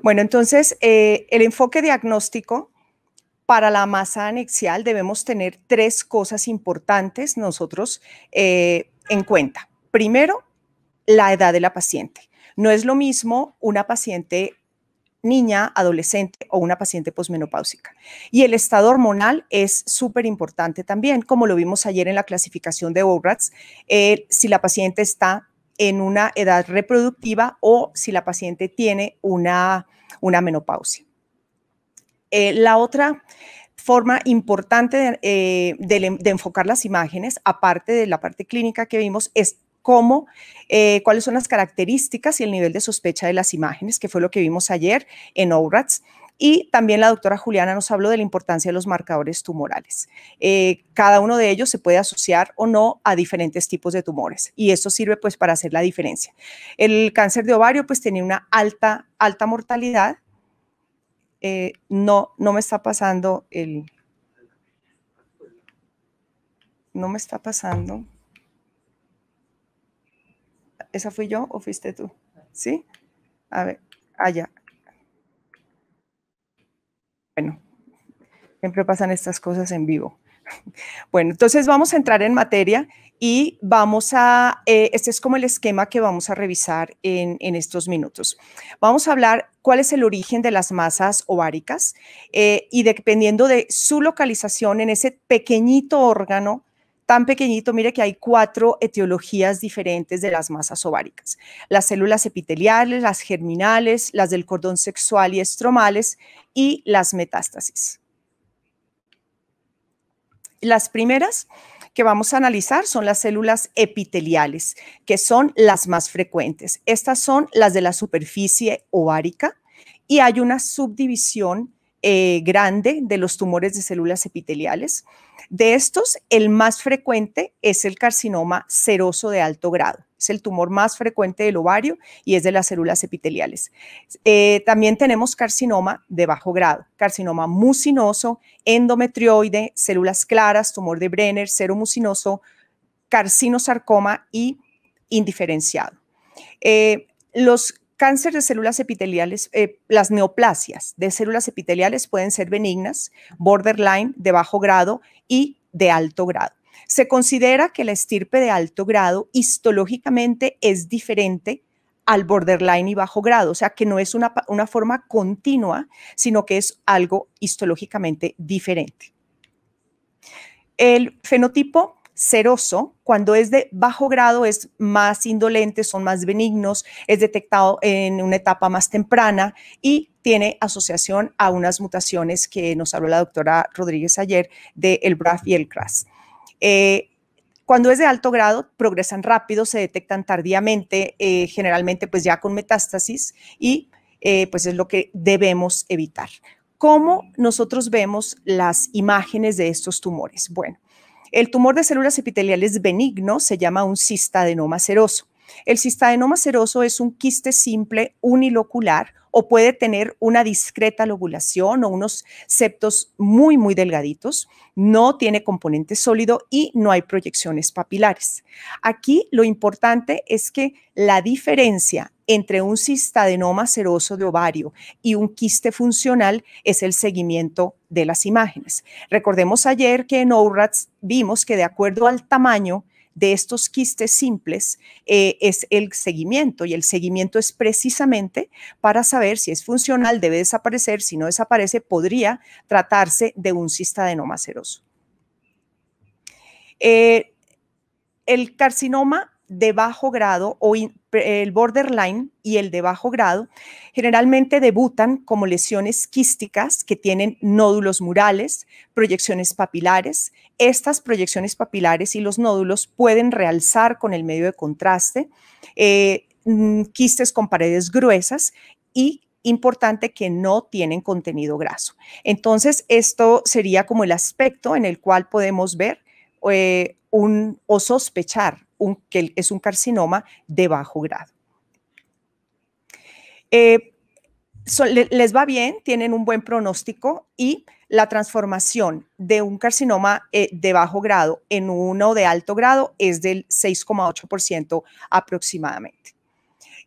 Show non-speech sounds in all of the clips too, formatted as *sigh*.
Bueno, entonces, eh, el enfoque diagnóstico para la masa anexial debemos tener tres cosas importantes nosotros eh, en cuenta. Primero, la edad de la paciente. No es lo mismo una paciente niña, adolescente o una paciente posmenopáusica. Y el estado hormonal es súper importante también, como lo vimos ayer en la clasificación de ORATS. Eh, si la paciente está en una edad reproductiva o si la paciente tiene una, menopausia. Eh, la otra forma importante eh, de, enfocar las imágenes, aparte de la parte clínica que vimos, es cómo, eh, cuáles son las características y el nivel de sospecha de las imágenes, que fue lo que vimos ayer en ORATS. Y también la doctora Juliana nos habló de la importancia de los marcadores tumorales. Eh, cada uno de ellos se puede asociar o no a diferentes tipos de tumores y eso sirve pues para hacer la diferencia. El cáncer de ovario pues tenía una alta, alta mortalidad. Eh, no, no me está pasando el... No me está pasando. ¿Esa fui yo o fuiste tú? ¿Sí? A ver, allá. Bueno, siempre pasan estas cosas en vivo. *laughs* Bueno, entonces vamos a entrar en materia y vamos a, eh, este es como el esquema que vamos a revisar en, estos minutos. Vamos a hablar cuál es el origen de las masas ováricas eh, y dependiendo de su localización en ese pequeñito órgano tan pequeñito, mire que hay cuatro etiologías diferentes de las masas ováricas. Las células epiteliales, las germinales, las del cordón sexual y estromales y las metástasis. Las primeras que vamos a analizar son las células epiteliales, que son las más frecuentes. Estas son las de la superficie ovárica y hay una subdivisión eh, grande de los tumores de células epiteliales. De estos, el más frecuente es el carcinoma seroso de alto grado. Es el tumor más frecuente del ovario y es de las células epiteliales. Eh, también tenemos carcinoma de bajo grado, carcinoma mucinoso, endometrioide, células claras, tumor de Brenner, seromucinoso, carcinosarcoma y indiferenciado. Eh, los Cáncer de células epiteliales, eh, las neoplasias de células epiteliales pueden ser benignas, borderline, de bajo grado y de alto grado. Se considera que la estirpe de alto grado histológicamente es diferente al borderline y bajo grado, o sea que no es una, una forma continua, sino que es algo histológicamente diferente. El fenotipo seroso, cuando es de bajo grado es más indolente, son más benignos, es detectado en una etapa más temprana y tiene asociación a unas mutaciones que nos habló la doctora Rodríguez ayer de el BRAF y el CRAS. Eh, cuando es de alto grado, progresan rápido, se detectan tardíamente, eh, generalmente pues ya con metástasis y eh, pues es lo que debemos evitar. ¿Cómo nosotros vemos las imágenes de estos tumores? Bueno, el tumor de células epiteliales benigno se llama un cistadenoma seroso. El cistadenoma seroso es un quiste simple unilocular o puede tener una discreta lobulación o unos septos muy, muy delgaditos. No tiene componente sólido y no hay proyecciones papilares. Aquí lo importante es que la diferencia entre un cistadenoma seroso de ovario y un quiste funcional es el seguimiento de las imágenes. Recordemos ayer que en OURATS vimos que de acuerdo al tamaño de estos quistes simples eh, es el seguimiento y el seguimiento es precisamente para saber si es funcional, debe desaparecer, si no desaparece podría tratarse de un cistadenoma seroso. Eh, el carcinoma de bajo grado o el borderline y el de bajo grado generalmente debutan como lesiones quísticas que tienen nódulos murales, proyecciones papilares. Estas proyecciones papilares y los nódulos pueden realzar con el medio de contraste eh, mm, quistes con paredes gruesas y importante que no tienen contenido graso. Entonces, esto sería como el aspecto en el cual podemos ver eh, o sospechar que es un carcinoma de bajo grado. Eh, les va bien, tienen un buen pronóstico y la transformación de un carcinoma eh, de bajo grado en uno de alto grado es del 6,8% aproximadamente.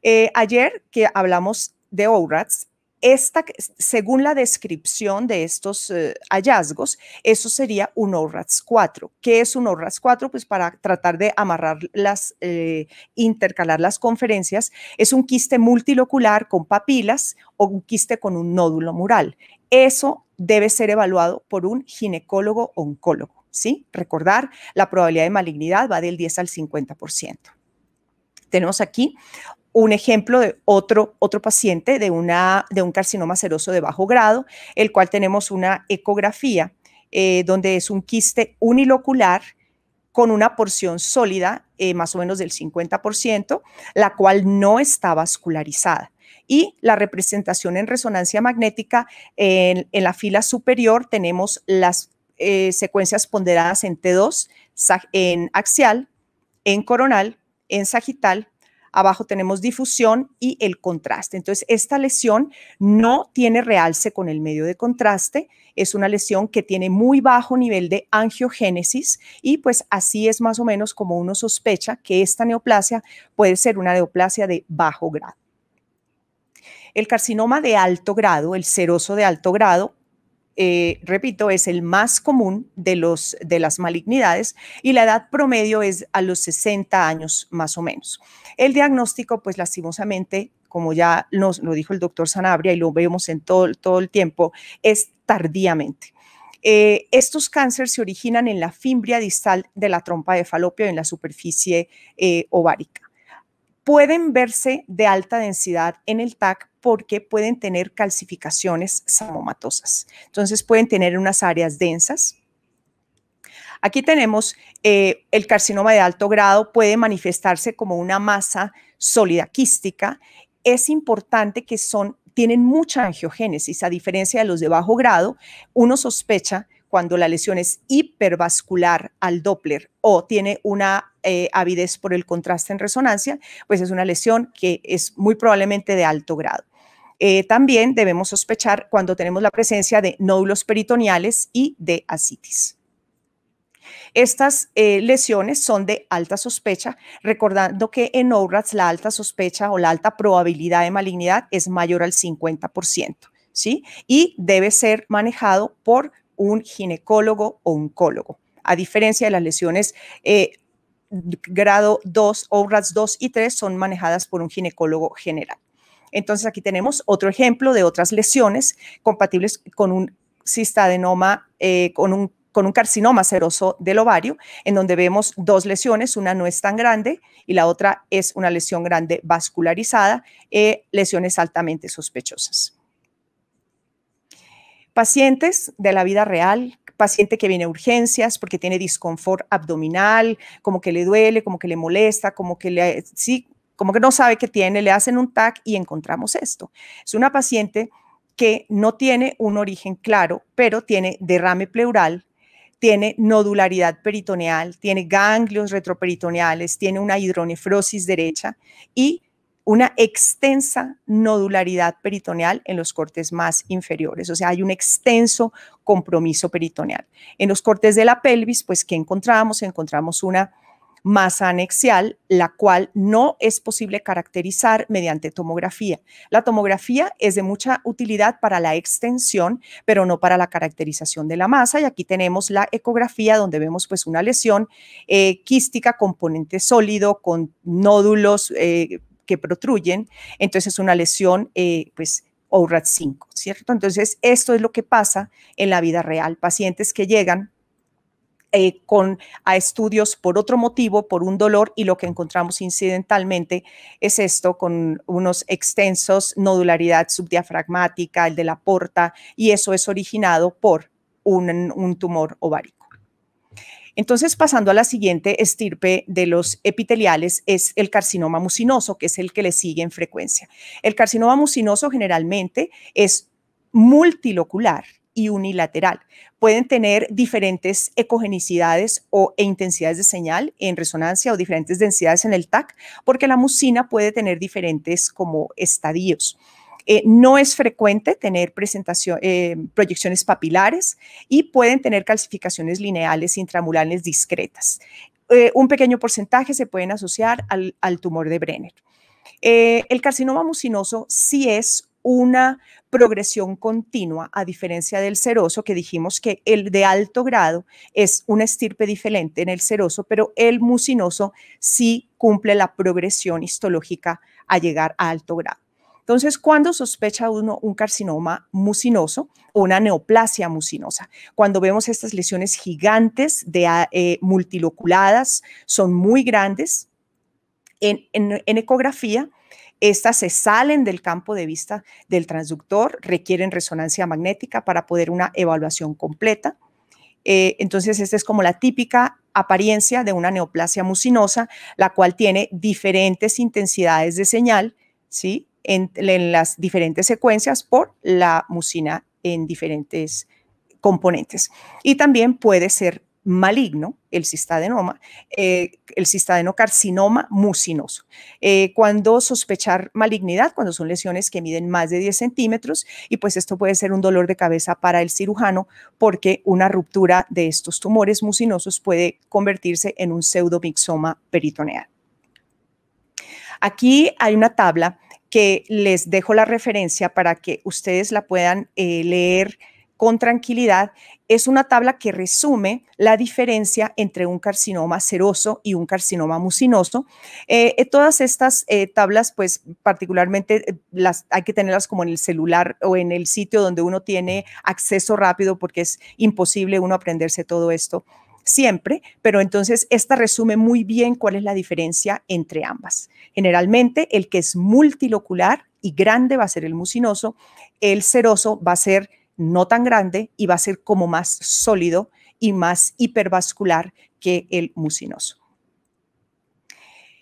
Eh, ayer que hablamos de ORATS, esta, según la descripción de estos eh, hallazgos, eso sería un ORATS 4. ¿Qué es un ORAS 4? Pues para tratar de amarrar las, eh, intercalar las conferencias, es un quiste multilocular con papilas o un quiste con un nódulo mural. Eso debe ser evaluado por un ginecólogo oncólogo. ¿sí? Recordar, la probabilidad de malignidad va del 10 al 50%. Tenemos aquí un ejemplo de otro, otro paciente de, una, de un carcinoma seroso de bajo grado, el cual tenemos una ecografía eh, donde es un quiste unilocular con una porción sólida, eh, más o menos del 50%, la cual no está vascularizada. Y la representación en resonancia magnética, en, la fila superior tenemos las eh, secuencias ponderadas en T2, en axial, en coronal, en sagital abajo tenemos difusión y el contraste. Entonces, esta lesión no tiene realce con el medio de contraste, es una lesión que tiene muy bajo nivel de angiogénesis y pues así es más o menos como uno sospecha que esta neoplasia puede ser una neoplasia de bajo grado. El carcinoma de alto grado, el seroso de alto grado, eh, repito, es el más común de, los, de las malignidades y la edad promedio es a los 60 años más o menos. El diagnóstico, pues lastimosamente, como ya nos lo dijo el doctor Sanabria y lo vemos en todo, todo el tiempo, es tardíamente. Eh, estos cánceres se originan en la fimbria distal de la trompa de falopio en la superficie eh, ovárica pueden verse de alta densidad en el TAC porque pueden tener calcificaciones samomatosas. Entonces pueden tener unas áreas densas. Aquí tenemos eh, el carcinoma de alto grado, puede manifestarse como una masa sólida quística. Es importante que son, tienen mucha angiogénesis, a diferencia de los de bajo grado, uno sospecha cuando la lesión es hipervascular al Doppler o tiene una eh, avidez por el contraste en resonancia, pues es una lesión que es muy probablemente de alto grado. Eh, también debemos sospechar cuando tenemos la presencia de nódulos peritoneales y de asitis. Estas eh, lesiones son de alta sospecha, recordando que en ORATS la alta sospecha o la alta probabilidad de malignidad es mayor al 50%, ¿sí? Y debe ser manejado por un ginecólogo o oncólogo, a diferencia de las lesiones grado 2, RATS 2 y 3 son manejadas por un ginecólogo general. Entonces aquí tenemos otro ejemplo de otras lesiones compatibles con un cistadenoma, eh, con un carcinoma seroso del ovario, en donde vemos dos lesiones, una no es tan grande y la otra es una lesión grande vascularizada, eh, lesiones altamente sospechosas. Pacientes de la vida real paciente que viene a urgencias porque tiene disconfort abdominal, como que le duele, como que le molesta, como que le, sí, como que no sabe qué tiene, le hacen un TAC y encontramos esto. Es una paciente que no tiene un origen claro, pero tiene derrame pleural, tiene nodularidad peritoneal, tiene ganglios retroperitoneales, tiene una hidronefrosis derecha y una extensa nodularidad peritoneal en los cortes más inferiores, o sea, hay un extenso compromiso peritoneal. En los cortes de la pelvis, pues, ¿qué encontramos? Encontramos una masa anexial, la cual no es posible caracterizar mediante tomografía. La tomografía es de mucha utilidad para la extensión, pero no para la caracterización de la masa. Y aquí tenemos la ecografía, donde vemos pues una lesión eh, quística, componente sólido, con nódulos. Eh, que protruyen, entonces es una lesión, eh, pues, ORAT 5, ¿cierto? Entonces, esto es lo que pasa en la vida real. Pacientes que llegan eh, con, a estudios por otro motivo, por un dolor, y lo que encontramos incidentalmente es esto, con unos extensos nodularidad subdiafragmática, el de la porta, y eso es originado por un tumor ovario. Entonces, pasando a la siguiente estirpe de los epiteliales es el carcinoma mucinoso, que es el que le sigue en frecuencia. El carcinoma mucinoso generalmente es multilocular y unilateral. Pueden tener diferentes ecogenicidades o, e intensidades de señal en resonancia o diferentes densidades en el TAC, porque la mucina puede tener diferentes como estadios. Eh, no es frecuente tener presentación, eh, proyecciones papilares y pueden tener calcificaciones lineales intramurales discretas. Eh, un pequeño porcentaje se pueden asociar al, tumor de Brenner. el carcinoma mucinoso sí es una progresión continua, a diferencia del seroso, que dijimos que el de alto grado es una estirpe diferente en el seroso, pero el mucinoso sí cumple la progresión histológica a llegar a alto grado. Entonces, cuando sospecha uno un carcinoma mucinoso o una neoplasia mucinosa? Cuando vemos estas lesiones gigantes de ah, eh, multiloculadas, son muy grandes. en, ecografía, estas se salen del campo de vista del transductor, requieren resonancia magnética para poder una evaluación completa. Eh, entonces, esta es como la típica apariencia de una neoplasia mucinosa, la cual tiene diferentes intensidades de señal, ¿sí? en, las diferentes secuencias por la mucina en diferentes componentes. Y también puede ser maligno, el cistadenoma, eh, el cistadenocarcinoma mucinoso. Eh, cuando sospechar malignidad, cuando son lesiones que miden más de 10 centímetros, y pues esto puede ser un dolor de cabeza para el cirujano, porque una ruptura de estos tumores mucinosos puede convertirse en un pseudomixoma peritoneal. Aquí hay una tabla que les dejo la referencia para que ustedes la puedan eh, leer con tranquilidad, es una tabla que resume la diferencia entre un carcinoma seroso y un carcinoma mucinoso. Eh, eh, todas estas tablas, pues particularmente las, hay que tenerlas como en el celular o en el sitio donde uno tiene acceso rápido porque es imposible uno aprenderse todo esto siempre, pero entonces esta resume muy bien cuál es la diferencia entre ambas. Generalmente el que es multilocular y grande va a ser el mucinoso, el seroso va a ser no tan grande y va a ser como más sólido y más hipervascular que el mucinoso.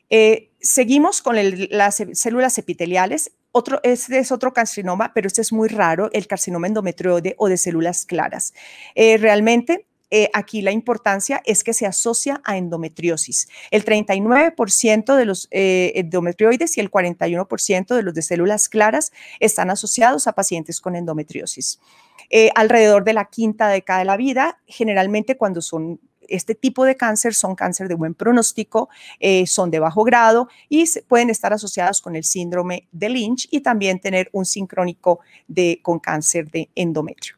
Eh, seguimos con las células epiteliales. Otro, este es otro carcinoma, pero este es muy raro, el carcinoma endometrioide o de células claras. Eh, realmente eh, aquí la importancia es que se asocia a endometriosis. El 39% de los eh, endometrioides y el 41% de los de células claras están asociados a pacientes con endometriosis. Eh, alrededor de la quinta década de la vida, generalmente cuando son este tipo de cáncer son cáncer de buen pronóstico, son de bajo grado y pueden estar asociados con el síndrome de Lynch y también tener un sincrónico con cáncer de endometrio.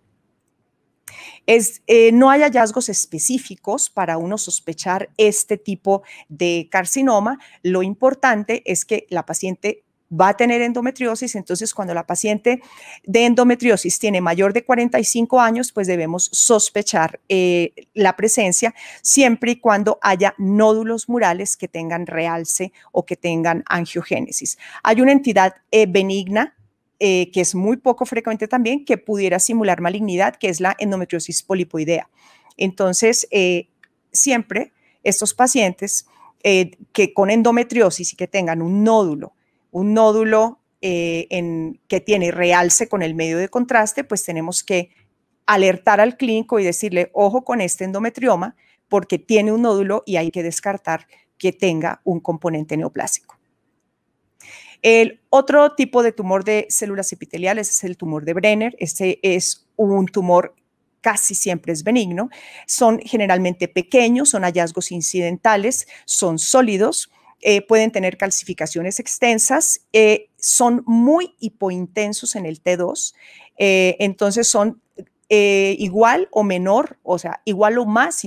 Eh, no hay hallazgos específicos para uno sospechar este tipo de carcinoma. Lo importante es que la paciente va a tener endometriosis, entonces cuando la paciente de endometriosis tiene mayor de 45 años, pues debemos sospechar eh, la presencia siempre y cuando haya nódulos murales que tengan realce o que tengan angiogénesis. Hay una entidad eh, benigna eh, que es muy poco frecuente también, que pudiera simular malignidad, que es la endometriosis polipoidea. Entonces, eh, siempre estos pacientes eh, que con endometriosis y que tengan un nódulo, un nódulo que tiene realce con el medio de contraste, pues tenemos que alertar al clínico y decirle, ojo con este endometrioma, porque tiene un nódulo y hay que descartar que tenga un componente neoplásico. El otro tipo de tumor de células epiteliales es el tumor de Brenner. Este es un tumor casi siempre es benigno, son generalmente pequeños, son hallazgos incidentales, son sólidos, eh, pueden tener calcificaciones extensas, eh, son muy hipointensos en el T2, eh, entonces son eh, igual o menor, o sea, igual o más,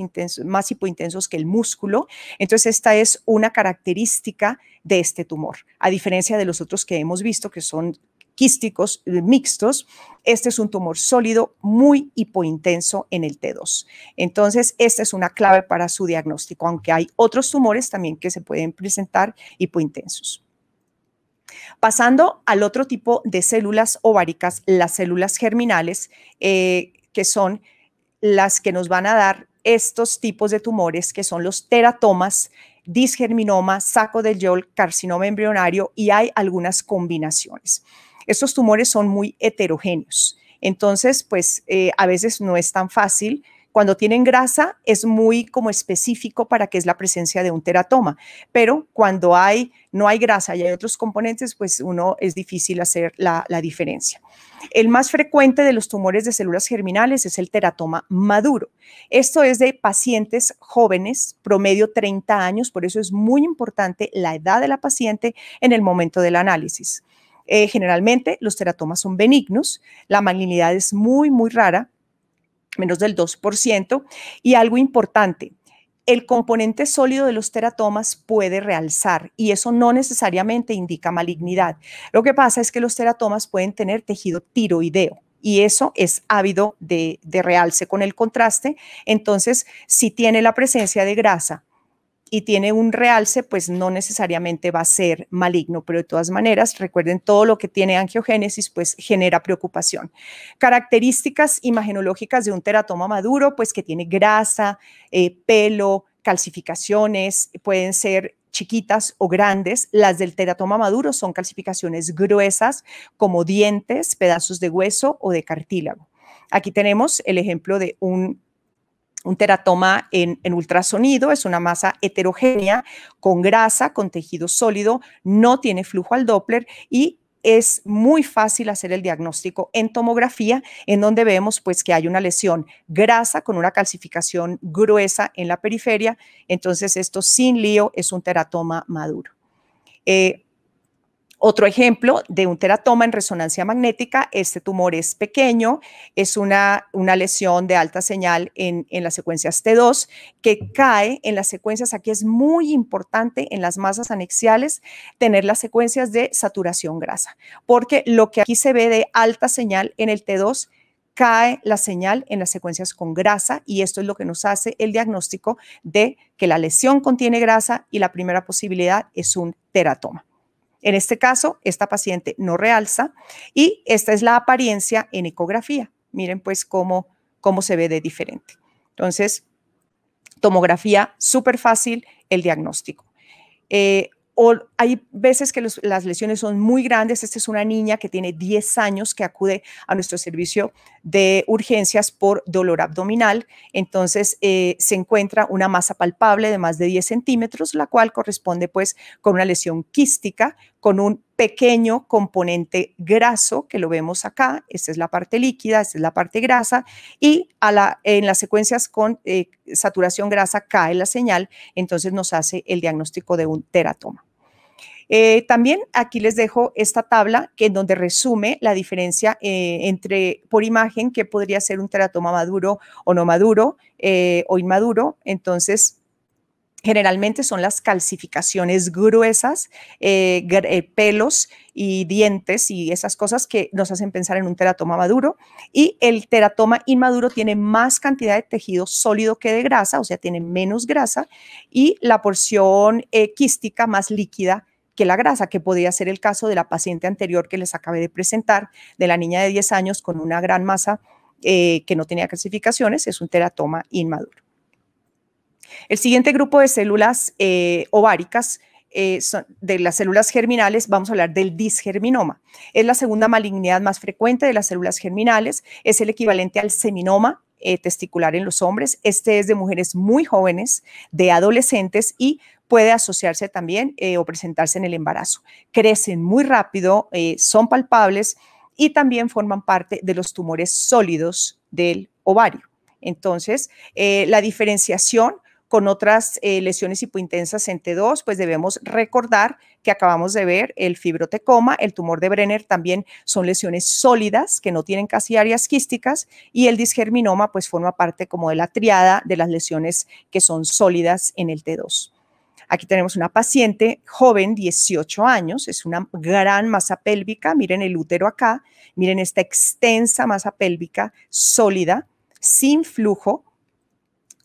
más hipointensos que el músculo. Entonces, esta es una característica de este tumor, a diferencia de los otros que hemos visto que son quísticos eh, mixtos. Este es un tumor sólido muy hipointenso en el T2. Entonces, esta es una clave para su diagnóstico, aunque hay otros tumores también que se pueden presentar hipointensos. Pasando al otro tipo de células ováricas, las células germinales, eh, que son las que nos van a dar estos tipos de tumores, que son los teratomas, disgerminoma, saco del yol, carcinoma embrionario y hay algunas combinaciones. Estos tumores son muy heterogéneos, entonces pues eh, a veces no es tan fácil cuando tienen grasa es muy como específico para que es la presencia de un teratoma, pero cuando hay, no hay grasa y hay otros componentes, pues uno es difícil hacer la, diferencia. El más frecuente de los tumores de células germinales es el teratoma maduro. Esto es de pacientes jóvenes, promedio 30 años, por eso es muy importante la edad de la paciente en el momento del análisis. Eh, generalmente los teratomas son benignos, la malignidad es muy, muy rara, menos del 2%. Y algo importante, el componente sólido de los teratomas puede realzar y eso no necesariamente indica malignidad. Lo que pasa es que los teratomas pueden tener tejido tiroideo y eso es ávido de, de realce con el contraste. Entonces, si tiene la presencia de grasa y tiene un realce, pues no necesariamente va a ser maligno, pero de todas maneras, recuerden, todo lo que tiene angiogénesis, pues genera preocupación. Características imagenológicas de un teratoma maduro, pues que tiene grasa, eh, pelo, calcificaciones, pueden ser chiquitas o grandes. Las del teratoma maduro son calcificaciones gruesas como dientes, pedazos de hueso o de cartílago. Aquí tenemos el ejemplo de un un teratoma en, ultrasonido es una masa heterogénea con grasa, con tejido sólido, no tiene flujo al Doppler y es muy fácil hacer el diagnóstico en tomografía, en donde vemos pues que hay una lesión grasa con una calcificación gruesa en la periferia. Entonces esto sin lío es un teratoma maduro. Eh, otro ejemplo de un teratoma en resonancia magnética, este tumor es pequeño, es una, una lesión de alta señal en, en las secuencias T2 que cae en las secuencias, aquí es muy importante en las masas anexiales tener las secuencias de saturación grasa, porque lo que aquí se ve de alta señal en el T2 cae la señal en las secuencias con grasa y esto es lo que nos hace el diagnóstico de que la lesión contiene grasa y la primera posibilidad es un teratoma. En este caso, esta paciente no realza y esta es la apariencia en ecografía. Miren pues cómo, cómo se ve de diferente. Entonces, tomografía, súper fácil el diagnóstico. Eh, o hay veces que las lesiones son muy grandes. Esta es una niña que tiene 10 años que acude a nuestro servicio de urgencias por dolor abdominal. Entonces eh, se encuentra una masa palpable de más de 10 centímetros, la cual corresponde pues con una lesión quística, con un pequeño componente graso que lo vemos acá. Esta es la parte líquida, esta es la parte grasa y en las secuencias con eh, saturación grasa cae la señal, entonces nos hace el diagnóstico de un teratoma. Eh, también aquí les dejo esta tabla que en donde resume la diferencia eh, entre por imagen que podría ser un teratoma maduro o no maduro eh, o inmaduro. Entonces, generalmente son las calcificaciones gruesas, pelos y dientes y esas cosas que nos hacen pensar en un teratoma maduro. Y el teratoma inmaduro tiene más cantidad de tejido sólido que de grasa, o sea, tiene menos grasa, y la porción quística más líquida que la grasa, que podía ser el caso de la paciente anterior que les acabé de presentar, de la niña de 10 años con una gran masa eh, que no tenía clasificaciones, es un teratoma inmaduro. El siguiente grupo de células eh, ováricas eh, de las células germinales, vamos a hablar del disgerminoma. Es la segunda malignidad más frecuente de las células germinales, es el equivalente al seminoma eh, testicular en los hombres. Este es de mujeres muy jóvenes, de adolescentes y puede asociarse también eh, o presentarse en el embarazo. Crecen muy rápido, eh, son palpables y también forman parte de los tumores sólidos del ovario. Entonces, la diferenciación con otras eh, lesiones hipointensas en T2, pues debemos recordar que acabamos de ver el fibrotecoma, el tumor de Brenner también son lesiones sólidas que no tienen casi áreas quísticas y el disgerminoma pues forma parte como de la triada de las lesiones que son sólidas en el T2. Aquí tenemos una paciente joven, 18 años, es una gran masa pélvica, miren el útero acá, miren esta extensa masa pélvica sólida, sin flujo,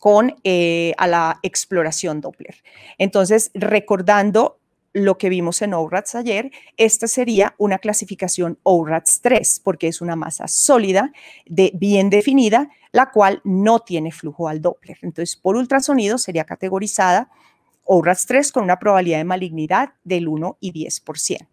con eh, a la exploración Doppler. Entonces, recordando lo que vimos en ORATS ayer, esta sería una clasificación ORATS 3, porque es una masa sólida, de, bien definida, la cual no tiene flujo al Doppler. Entonces, por ultrasonido sería categorizada ORATS 3 con una probabilidad de malignidad del 1 y 10%.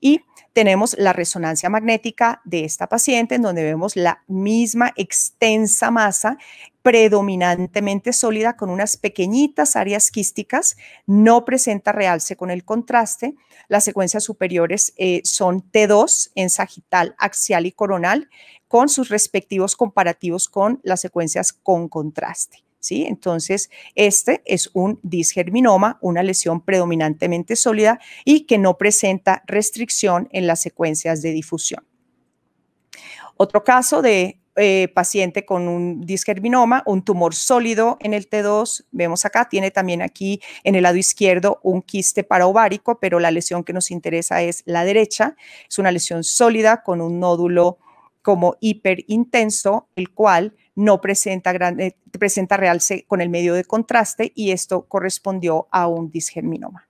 Y tenemos la resonancia magnética de esta paciente, en donde vemos la misma extensa masa predominantemente sólida con unas pequeñitas áreas quísticas, no presenta realce con el contraste. Las secuencias superiores eh, son T2 en sagital, axial y coronal, con sus respectivos comparativos con las secuencias con contraste. ¿Sí? Entonces, este es un disgerminoma, una lesión predominantemente sólida y que no presenta restricción en las secuencias de difusión. Otro caso de eh, paciente con un disgerminoma, un tumor sólido en el T2, vemos acá, tiene también aquí en el lado izquierdo un quiste paraovárico, pero la lesión que nos interesa es la derecha, es una lesión sólida con un nódulo como hiperintenso, el cual no presenta, presenta realce con el medio de contraste y esto correspondió a un disgerminoma.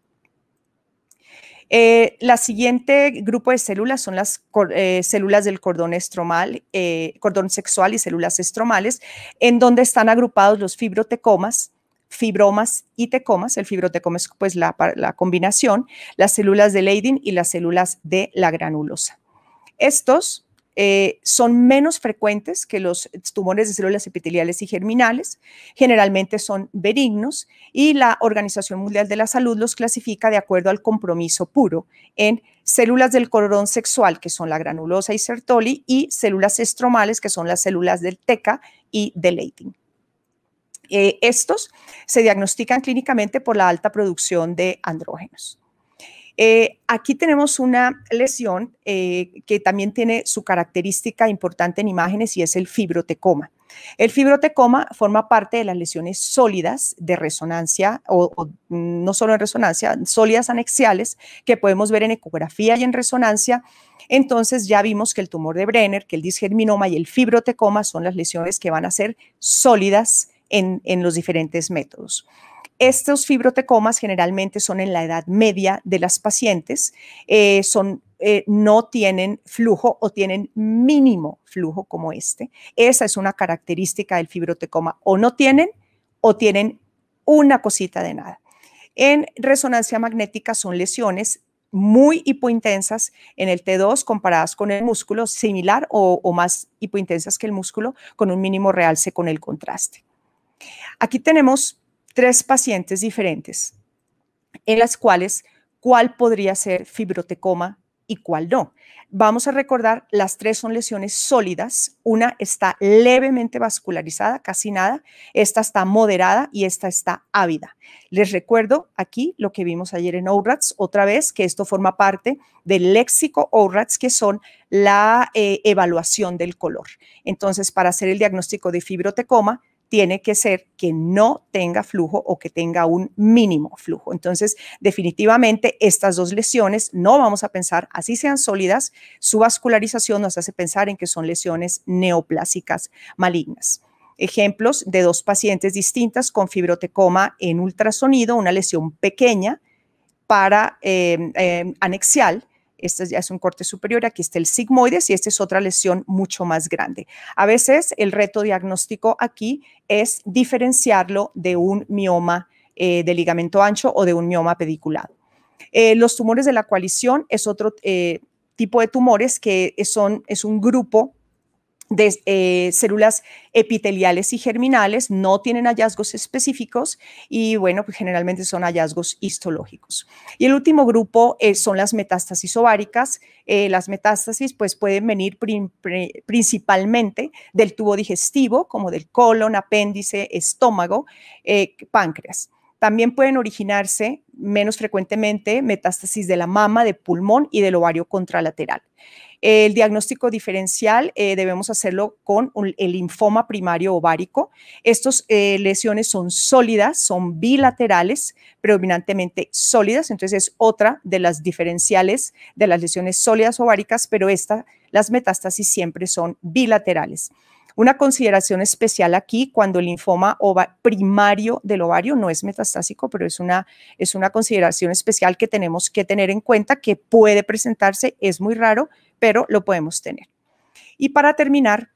Eh, la siguiente grupo de células son las eh, células del cordón estromal, eh, cordón sexual y células estromales, en donde están agrupados los fibrotecomas, fibromas y tecomas. El fibrotecoma es pues la, la combinación, las células de Leydig y las células de la granulosa. Estos eh, son menos frecuentes que los tumores de células epiteliales y germinales, generalmente son benignos y la Organización Mundial de la Salud los clasifica de acuerdo al compromiso puro en células del cordón sexual, que son la granulosa y sertoli, y células estromales, que son las células del TECA y del Leiting. Eh, estos se diagnostican clínicamente por la alta producción de andrógenos. Eh, aquí tenemos una lesión eh, que también tiene su característica importante en imágenes y es el fibrotecoma. El fibrotecoma forma parte de las lesiones sólidas de resonancia, o, no solo en resonancia, sólidas anexiales que podemos ver en ecografía y en resonancia. Entonces ya vimos que el tumor de Brenner, que el disgerminoma y el fibrotecoma son las lesiones que van a ser sólidas en los diferentes métodos. Estos fibrotecomas generalmente son en la edad media de las pacientes, eh, son, eh, no tienen flujo o tienen mínimo flujo como este. Esa es una característica del fibrotecoma, o no tienen o tienen una cosita de nada. En resonancia magnética son lesiones muy hipointensas en el T2 comparadas con el músculo, similar o, o, más hipointensas que el músculo, con un mínimo realce con el contraste. Aquí tenemos tres pacientes diferentes, en las cuales cuál podría ser fibrotecoma y cuál no. Vamos a recordar, las tres son lesiones sólidas, una está levemente vascularizada, casi nada, esta está moderada y esta está ávida. Les recuerdo aquí lo que vimos ayer en ORATS, otra vez que esto forma parte del léxico ORATS, que son la eh, evaluación del color. Entonces, para hacer el diagnóstico de fibrotecoma, tiene que ser que no tenga flujo o que tenga un mínimo flujo. Entonces, definitivamente estas dos lesiones no vamos a pensar, así sean sólidas, su vascularización nos hace pensar en que son lesiones neoplásicas malignas ejemplos de dos pacientes distintas con fibrotecoma en ultrasonido, una lesión pequeña para eh, eh, anexial este ya es un corte superior, aquí está el sigmoides y esta es otra lesión mucho más grande. A veces el reto diagnóstico aquí es diferenciarlo de un mioma eh, de ligamento ancho o de un mioma pediculado. Eh, los tumores de la coalición es otro eh, tipo de tumores que son, es un grupo de eh, células epiteliales y germinales, no tienen hallazgos específicos y bueno, pues, generalmente son hallazgos histológicos. Y el último grupo eh, son las metástasis ováricas. Eh, las metástasis pues pueden venir principalmente del tubo digestivo, como del colon, apéndice, estómago, páncreas. También pueden originarse menos frecuentemente metástasis de la mama, de pulmón y del ovario contralateral. El diagnóstico diferencial eh, debemos hacerlo con el linfoma primario ovárico. Estas eh, lesiones son sólidas, son bilaterales, predominantemente sólidas, entonces es otra de las diferenciales de las lesiones sólidas ováricas, pero esta, las metástasis siempre son bilaterales. Una consideración especial aquí cuando el linfoma primario del ovario no es metastásico, pero es una, es una consideración especial que tenemos que tener en cuenta que puede presentarse, es muy raro, pero lo podemos tener. Y para terminar,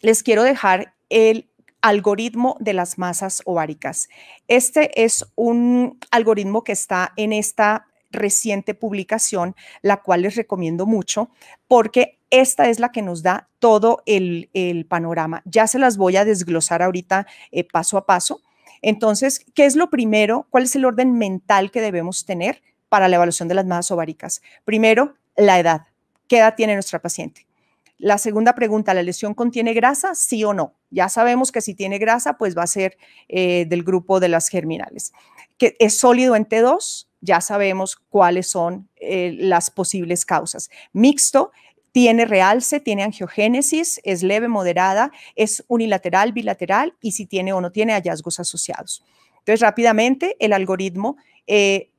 les quiero dejar el algoritmo de las masas ováricas. Este es un algoritmo que está en esta reciente publicación, la cual les recomiendo mucho, porque esta es la que nos da todo el, panorama. Ya se las voy a desglosar ahorita eh, paso a paso. Entonces, ¿qué es lo primero? ¿Cuál es el orden mental que debemos tener para la evaluación de las masas ováricas? Primero, la edad. ¿Qué edad tiene nuestra paciente? La segunda pregunta, ¿la lesión contiene grasa? Sí o no. Ya sabemos que si tiene grasa, pues va a ser eh, del grupo de las germinales. ¿Que ¿Es sólido en T2? Ya sabemos cuáles son eh, las posibles causas. Mixto, tiene realce, tiene angiogénesis, es leve, moderada, es unilateral, bilateral y si tiene o no tiene hallazgos asociados. Entonces, rápidamente, el algoritmo eh,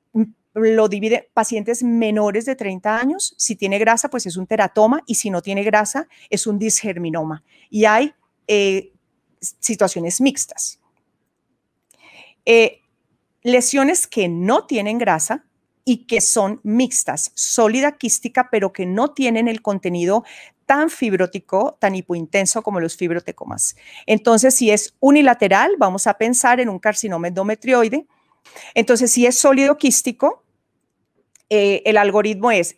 lo divide pacientes menores de 30 años. Si tiene grasa, pues es un teratoma y si no tiene grasa, es un disgerminoma. Y hay eh, situaciones mixtas. Eh, lesiones que no tienen grasa y que son mixtas, sólida quística, pero que no tienen el contenido tan fibrótico, tan hipointenso como los fibrotecomas. Entonces, si es unilateral, vamos a pensar en un carcinoma endometrioide. Entonces, si es sólido quístico, eh, el algoritmo es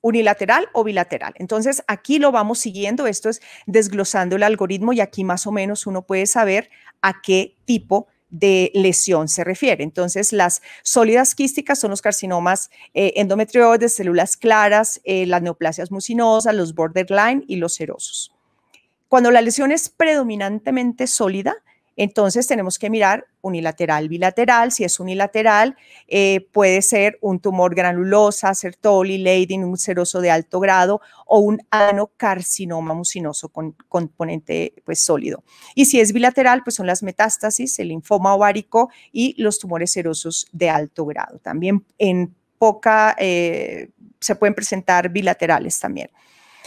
unilateral o bilateral. Entonces, aquí lo vamos siguiendo, esto es desglosando el algoritmo y aquí más o menos uno puede saber a qué tipo de de lesión se refiere. Entonces, las sólidas quísticas son los carcinomas eh, endometrioides, células claras, eh, las neoplasias mucinosas, los borderline y los serosos. Cuando la lesión es predominantemente sólida, entonces tenemos que mirar unilateral, bilateral. Si es unilateral, eh, puede ser un tumor granulosa, Sertoli, leiding, un seroso de alto grado o un anocarcinoma mucinoso con componente pues, sólido. Y si es bilateral, pues son las metástasis, el linfoma ovárico y los tumores serosos de alto grado. También en poca eh, se pueden presentar bilaterales también.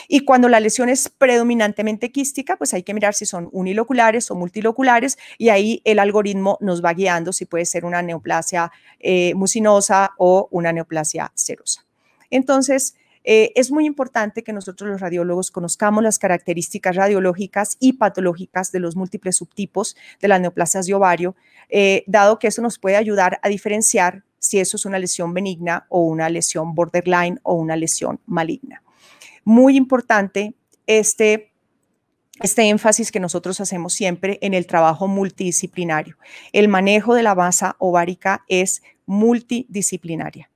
Y cuando la lesión es predominantemente quística, pues hay que mirar si son uniloculares o multiloculares y ahí el algoritmo nos va guiando si puede ser una neoplasia eh, mucinosa o una neoplasia serosa. Entonces, eh, es muy importante que nosotros los radiólogos conozcamos las características radiológicas y patológicas de los múltiples subtipos de las neoplasias de ovario, eh, dado que eso nos puede ayudar a diferenciar si eso es una lesión benigna o una lesión borderline o una lesión maligna muy importante este, este énfasis que nosotros hacemos siempre en el trabajo multidisciplinario. El manejo de la masa ovárica es multidisciplinaria.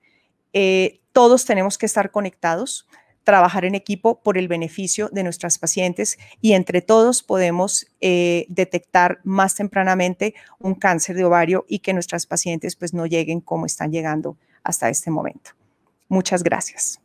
Eh, todos tenemos que estar conectados, trabajar en equipo por el beneficio de nuestras pacientes y entre todos podemos eh, detectar más tempranamente un cáncer de ovario y que nuestras pacientes pues no lleguen como están llegando hasta este momento. Muchas gracias.